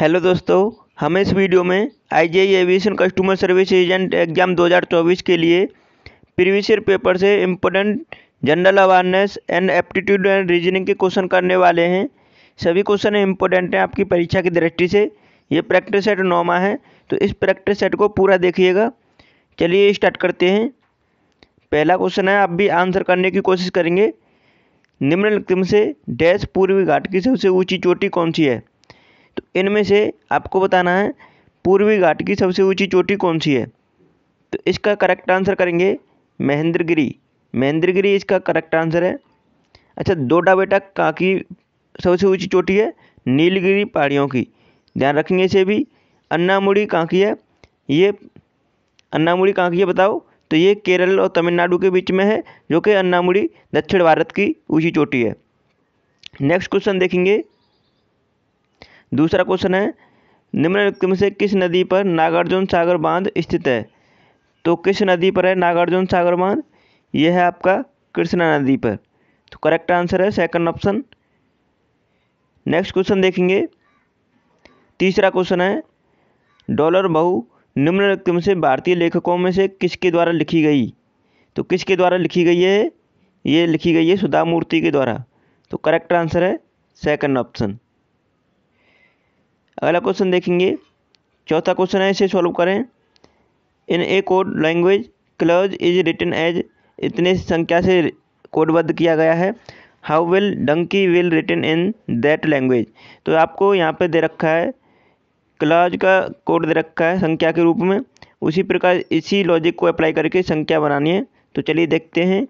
hello दोस्तों हम इस वीडियो में I J aviation customer service agent exam 2024 के लिए प्रीवियस ईयर पेपर से important general awareness and aptitude and reasoning के क्वेश्चन करने वाले हैं सभी क्वेश्चन इम्पोर्टेंट हैं आपकी परीक्षा की दृष्टि से ये प्रैक्टिस सेट नौमा है तो इस प्रैक्टिस सेट को पूरा देखिएगा चलिए स्टार्ट करते हैं पहला क्वेश्चन है आप भी आंसर करने की कोशिश करेंगे निम्नलिखित में से डैश पूर्वी घाट की सबसे ऊंची चोटी कौन सी है इनमें से आपको बताना है पूर्वी घाट की सबसे ऊंची चोटी कौन सी है तो इसका करेक्ट आंसर करेंगे महेंद्रगिरी महेंद्रगिरी इसका करेक्ट आंसर है अच्छा डोडा बेटा कहाँ की सबसे ऊंची चोटी है नीलगिरी पहाड़ियों की ध्यान रखेंगे इसे भी अन्नामुड़ी कहाँ की है ये अन्नामुड़ी कहाँ की है बताओ तो ये केरल और तमिलनाडु के बीच में है जो कि अन्नामुड़ी दक्षिण भारत की ऊँची चोटी है नेक्स्ट क्वेश्चन देखेंगे दूसरा क्वेश्चन है निम्नलिखित में से किस नदी पर नागार्जुन सागर बांध स्थित है तो किस नदी पर है नागार्जुन सागर बांध यह है आपका कृष्णा नदी पर तो करेक्ट आंसर है सेकंड ऑप्शन नेक्स्ट क्वेश्चन देखेंगे तीसरा क्वेश्चन है डॉलर बहु निम्नलिखित में से भारतीय लेखकों में से किसके द्वारा लिखी गई तो किसके द्वारा लिखी गई है ये लिखी गई है सुधा मूर्ति के द्वारा तो करेक्ट आंसर है सेकंड ऑप्शन अगला क्वेश्चन देखेंगे चौथा क्वेश्चन है इसे सॉल्व करें in a code language clerks is written as इतने संख्या से कोडबद्ध किया गया है how will donkey will written in that language तो आपको यहाँ पे दे रखा है क्लर्ज का कोड दे रखा है संख्या के रूप में उसी प्रकार इसी लॉजिक को अप्लाई करके संख्या बनानी है तो चलिए देखते हैं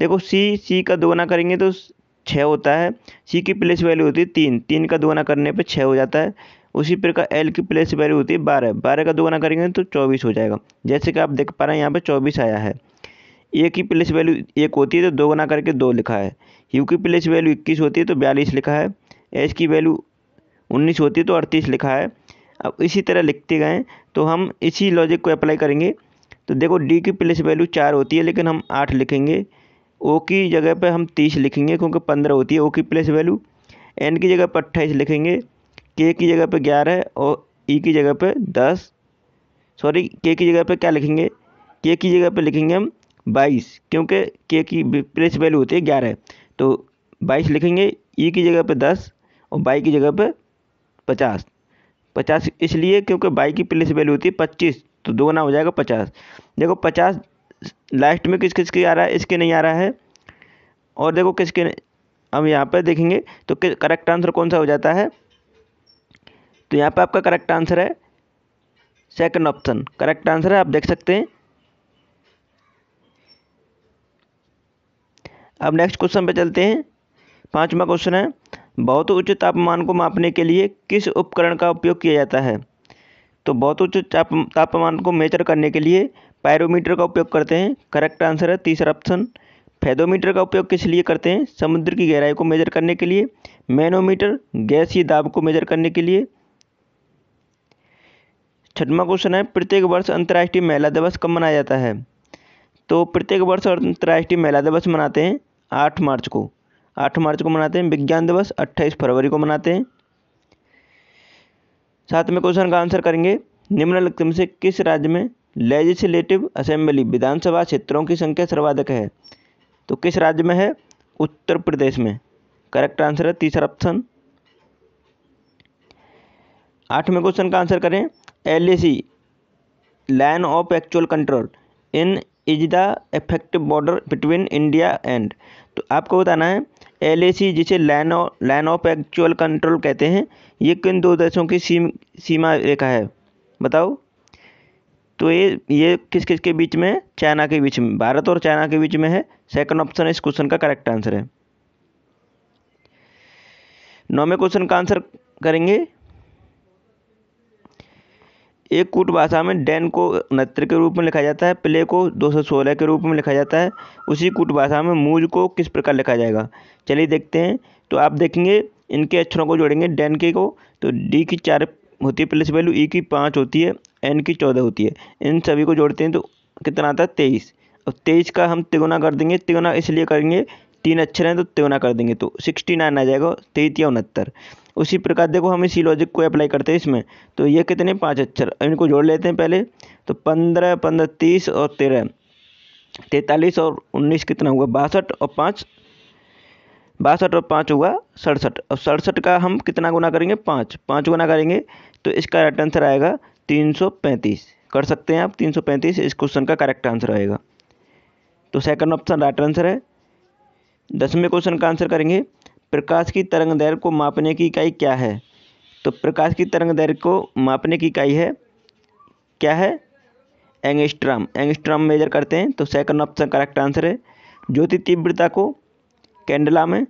देखो सी सी का दोगुना करेंगे तो छः होता है सी की प्लेस वैल्यू होती है तीन तीन का दोगुना करने पर छः हो जाता है उसी प्रकार एल की प्लेस वैल्यू होती है बारह बारह का दोगुना करेंगे तो चौबीस हो जाएगा जैसे कि आप देख पा रहे हैं यहाँ पर चौबीस आया है ए की प्लेस वैल्यू एक होती है तो दोगुना करके दो लिखा है यू की प्लेस वैल्यू इक्कीस होती है तो बयालीस लिखा है एच की वैल्यू उन्नीस होती है तो अड़तीस लिखा है अब इसी तरह लिखते गए तो हम इसी लॉजिक को अप्लाई करेंगे तो देखो डी की प्लेस वैल्यू चार होती है लेकिन हम आठ लिखेंगे ओ की जगह पर हम तीस लिखेंगे क्योंकि पंद्रह होती है ओ की प्लेस वैल्यू एन की जगह पर अट्ठाईस लिखेंगे के की जगह पे ग्यारह और ई e की जगह पे दस सॉरी के की जगह पे क्या लिखेंगे के की जगह पे लिखेंगे हम बाईस क्योंकि के की प्लेस वैल्यू होती है ग्यारह तो बाईस लिखेंगे ई e की जगह पे दस और बाई की जगह पे पचास पचास इसलिए क्योंकि बाई की प्लेस वैल्यू होती है पच्चीस तो दोगुना हो जाएगा पचास देखो पचास लास्ट में किस किसके आ रहा है इसके नहीं आ रहा है और देखो किसके हम यहाँ पर देखेंगे तो करेक्ट आंसर कौन सा हो जाता है तो यहाँ पे आपका करेक्ट आंसर है सेकंड ऑप्शन करेक्ट आंसर है आप देख सकते हैं अब नेक्स्ट क्वेश्चन पे चलते हैं पांचवा क्वेश्चन है बहुत उच्च तापमान को मापने के लिए किस उपकरण का उपयोग किया जाता है तो बहुत उच्च तापमान को मेजर करने के लिए पायरोमीटर का उपयोग करते हैं करेक्ट आंसर है तीसरा ऑप्शन फेदोमीटर का उपयोग किस लिए करते हैं समुद्र की गहराई को मेजर करने के लिए मैनोमीटर गैसीय दाब को मेजर करने के लिए छठवां क्वेश्चन है प्रत्येक वर्ष अंतर्राष्ट्रीय महिला दिवस कब मनाया जाता है तो प्रत्येक वर्ष अंतर्राष्ट्रीय महिला दिवस मनाते हैं आठ मार्च को आठ मार्च को मनाते हैं विज्ञान दिवस अट्ठाईस फरवरी को मनाते हैं साथ में क्वेश्चन का आंसर करेंगे निम्नलिखित में से किस राज्य में लेजिस्लेटिव असेंबली विधानसभा क्षेत्रों की संख्या सर्वाधिक है तो किस राज्य में है उत्तर प्रदेश में करेक्ट आंसर है तीसरा ऑप्शन आठवें क्वेश्चन का आंसर करें L A C line of actual control in is the effective border between India and तो आपको बताना है एल ए सी जिसे line of line of actual control कहते हैं ये किन दो देशों की सीम सीमा रेखा है बताओ तो ये ये किस किस के बीच में चाइना के बीच में भारत और चाइना के बीच में है सेकंड ऑप्शन इस क्वेश्चन का करेक्ट आंसर है नौवें क्वेश्चन का आंसर करेंगे एक कूट भाषा में डैन को उनहत्तर के रूप में लिखा जाता है प्ले को दो सौ सोलह के रूप में लिखा जाता है उसी कूट भाषा में मूज को किस प्रकार लिखा जाएगा चलिए देखते हैं तो आप देखेंगे इनके अक्षरों को जोड़ेंगे डैन के को तो डी की चार होती है प्लस वैल्यू ई की पाँच होती है एन की चौदह होती है इन सभी को जोड़ते हैं तो कितना आता है तेईस अब तेईस का हम तिगुना कर देंगे तिगुना इसलिए करेंगे तीन अक्षर हैं तो तिगुना कर देंगे तो सिक्सटी नाइन आ जाएगा तेईस या उनहत्तर उसी प्रकार देखो हम इसी लॉजिक को अप्लाई करते हैं इसमें तो ये कितने पाँच अक्षर इनको जोड़ लेते हैं पहले तो पंद्रह पंद्रह तीस और तेरह तैंतालीस और उन्नीस कितना हुआ बासठ और पाँच बासठ और पाँच हुआ सड़सठ और सड़सठ का हम कितना गुना करेंगे पाँच पाँच गुना करेंगे तो इसका राइट आंसर आएगा तीन सौ पैंतीस कर सकते हैं आप तीन सौ पैंतीस इस क्वेश्चन का करेक्ट आंसर आएगा तो सेकंड ऑप्शन राइट आंसर है दसवें क्वेश्चन का आंसर करेंगे प्रकाश की तरंग दैर्घ्य को मापने की इकाई क्या है तो प्रकाश की तरंग दैर्घ्य को मापने की इकाई है क्या है एंगस्ट्राम एंगस्ट्राम मेजर करते हैं तो सेकंड ऑप्शन करेक्ट आंसर है ज्योति तीव्रता को कैंडला में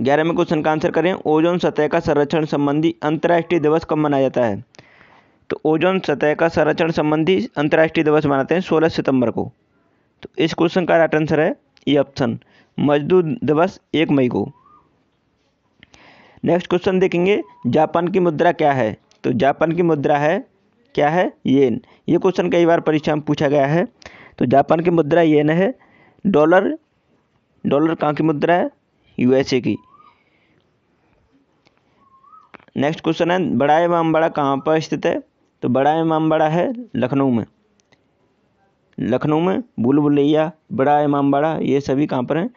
ग्यारहवें क्वेश्चन का आंसर करें ओजोन सतह का संरक्षण संबंधी अंतर्राष्ट्रीय दिवस कब मनाया जाता है तो ओजोन सतह का संरक्षण संबंधी अंतर्राष्ट्रीय दिवस मनाते हैं सोलह सितंबर को तो इस क्वेश्चन का राइट आंसर है ये ऑप्शन मजदूर दिवस एक मई को नेक्स्ट क्वेश्चन देखेंगे जापान की मुद्रा क्या है तो जापान की मुद्रा है क्या है येन ये क्वेश्चन कई बार परीक्षा में पूछा गया है तो जापान की मुद्रा येन है डॉलर डॉलर कहाँ की मुद्रा है यूएसए की नेक्स्ट क्वेश्चन है बड़ा इमामबाड़ा कहाँ पर स्थित है तो बड़ा इमामबाड़ा है लखनऊ में लखनऊ में भूल भुलैया बड़ा इमामबाड़ा ये सभी कहाँ पर हैं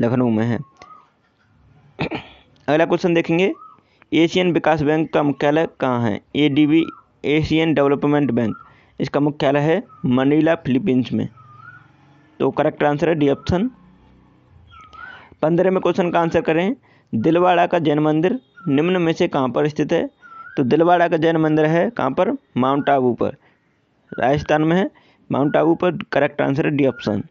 लखनऊ में हैं अगला क्वेश्चन देखेंगे एशियन विकास बैंक का मुख्यालय कहाँ है ए एशियन डेवलपमेंट बैंक इसका मुख्यालय है मनीला फिलीपींस में तो करेक्ट आंसर है डी ऑप्शन पंद्रह में क्वेश्चन का आंसर करें दिलवाड़ा का जैन मंदिर निम्न में से कहाँ पर स्थित है तो दिलवाड़ा का जैन मंदिर है कहाँ पर माउंट आबू पर राजस्थान में है माउंट आबू पर करेक्ट आंसर है डी ऑप्शन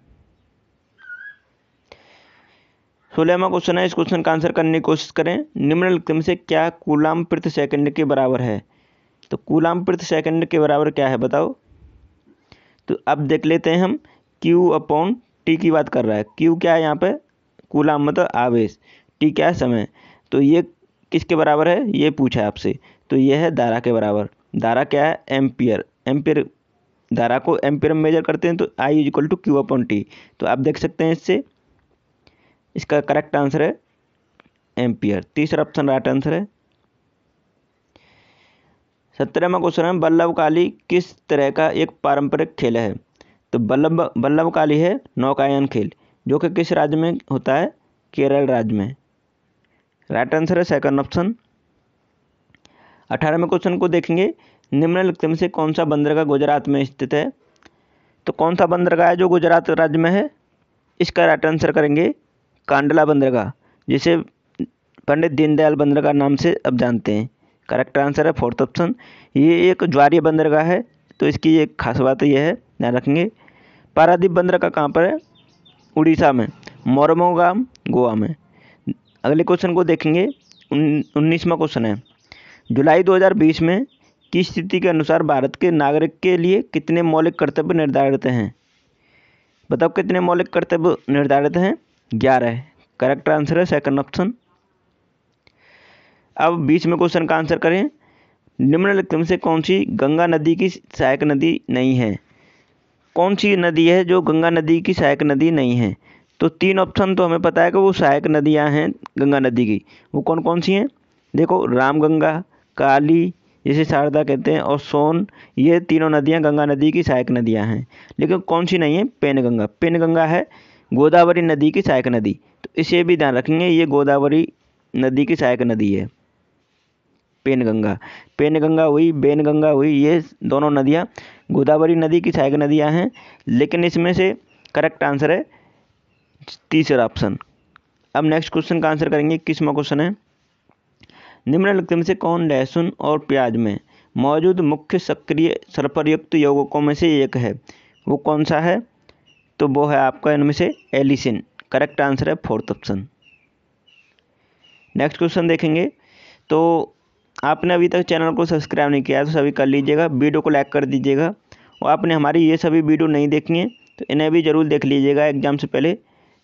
सोलहवा क्वेश्चन है इस क्वेश्चन का आंसर करने की कोशिश करें निम्नलिखित में से क्या कूलाम प्रति सेकंड के बराबर है तो कूलाम प्रति सेकंड के बराबर क्या है बताओ तो अब देख लेते हैं हम क्यू अपॉन टी की बात कर रहा है क्यू क्या है यहाँ पे कूलाम मतलब आवेश टी क्या है समय तो ये किसके बराबर है ये पूछा है आपसे तो ये है दारा के बराबर दारा क्या है एम्पियर एम्पियर धारा को एम्पियर में मेजर करते हैं तो I is equal to Q upon T तो आप देख सकते हैं इससे इसका करेक्ट आंसर है एम्पियर तीसरा ऑप्शन राइट आंसर है सत्रहवा क्वेश्चन है बल्लभ काली किस तरह का एक पारंपरिक खेल है तो बल्लभ बल्लभ काली है नौकायन खेल जो कि किस राज्य में होता है केरल राज्य में राइट आंसर है सेकंड ऑप्शन अठारहवें क्वेश्चन को देखेंगे निम्नलिखित में से कौन सा बंदरगाह गुजरात में स्थित है तो कौन सा बंदरगाह है जो गुजरात राज्य में है इसका राइट आंसर करेंगे कांडला बंदरगाह जिसे पंडित दीनदयाल बंदरगाह नाम से अब जानते हैं करेक्ट आंसर है फोर्थ ऑप्शन ये एक ज्वारीय बंदरगाह है तो इसकी एक खास बात यह है ध्यान रखेंगे पारादीप बंदरगाह कहाँ पर है उड़ीसा में मोरमोगाम गोवा में अगले क्वेश्चन को देखेंगे उन्नीसवा क्वेश्चन है जुलाई 2020 में की स्थिति के अनुसार भारत के नागरिक के लिए कितने मौलिक कर्तव्य निर्धारित हैं बताओ कितने मौलिक कर्तव्य निर्धारित हैं ग्यारह है करेक्ट आंसर है सेकंड ऑप्शन अब बीच में क्वेश्चन का आंसर करें निम्नलिखित में से कौन सी गंगा नदी की सहायक नदी नहीं है कौन सी नदी है जो गंगा नदी की सहायक नदी नहीं है तो तीन ऑप्शन तो हमें पता है कि वो सहायक नदियां हैं गंगा नदी की वो कौन कौन सी हैं देखो रामगंगा काली जिसे शारदा कहते हैं और सोन ये तीनों नदियाँ गंगा नदी की सहायक नदियाँ हैं लेकिन कौन सी नहीं है पेनगंगा पेनगंगा है गोदावरी नदी की सहायक नदी तो इसे भी ध्यान रखेंगे ये गोदावरी नदी की सहायक नदी है पेनगंगा पेनगंगा हुई बेनगंगा हुई ये दोनों नदियाँ गोदावरी नदी की सहायक नदियाँ हैं लेकिन इसमें से करेक्ट आंसर है तीसरा ऑप्शन अब नेक्स्ट क्वेश्चन का आंसर करेंगे किसवा क्वेश्चन है निम्नलिखित में से कौन लहसुन और प्याज में मौजूद मुख्य सक्रिय सरपरयुक्त यौगकों में से एक है वो कौन सा है तो वो है आपका इनमें से एलिसिन करेक्ट आंसर है फोर्थ ऑप्शन नेक्स्ट क्वेश्चन देखेंगे तो आपने अभी तक चैनल को सब्सक्राइब नहीं किया है तो सभी कर लीजिएगा वीडियो को लाइक कर दीजिएगा और आपने हमारी ये सभी वीडियो नहीं देखी है तो इन्हें भी ज़रूर देख लीजिएगा एग्ज़ाम से पहले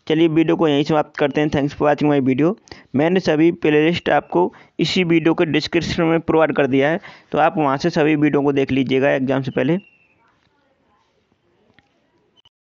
चलिए वीडियो को यहीं समाप्त करते हैं thanks for watching my video मैंने सभी प्लेलिस्ट आपको इसी वीडियो के डिस्क्रिप्शन में प्रोवाइड कर दिया है तो आप वहाँ से सभी वीडियो को देख लीजिएगा एग्जाम से पहले